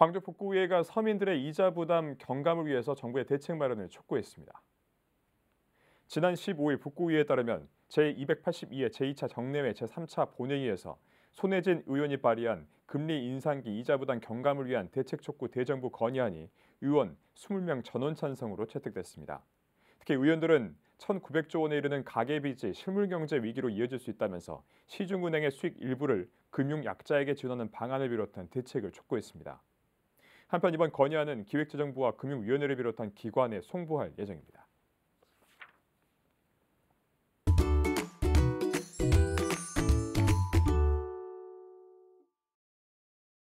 광주 북구의회가 서민들의 이자 부담 경감을 위해서 정부의 대책 마련을 촉구했습니다. 지난 15일 북구의회에 따르면 제282회 제2차 정례회 제3차 본회의에서 손혜진 의원이 발의한 금리 인상기 이자 부담 경감을 위한 대책 촉구 대정부 건의안이 의원 20명 전원 찬성으로 채택됐습니다. 특히 의원들은 1,900조 원에 이르는 가계빚이 실물경제 위기로 이어질 수 있다면서 시중은행의 수익 일부를 금융약자에게 지원하는 방안을 비롯한 대책을 촉구했습니다. 한편 이번 건의안은 기획재정부와 금융위원회를 비롯한 기관에 송부할 예정입니다.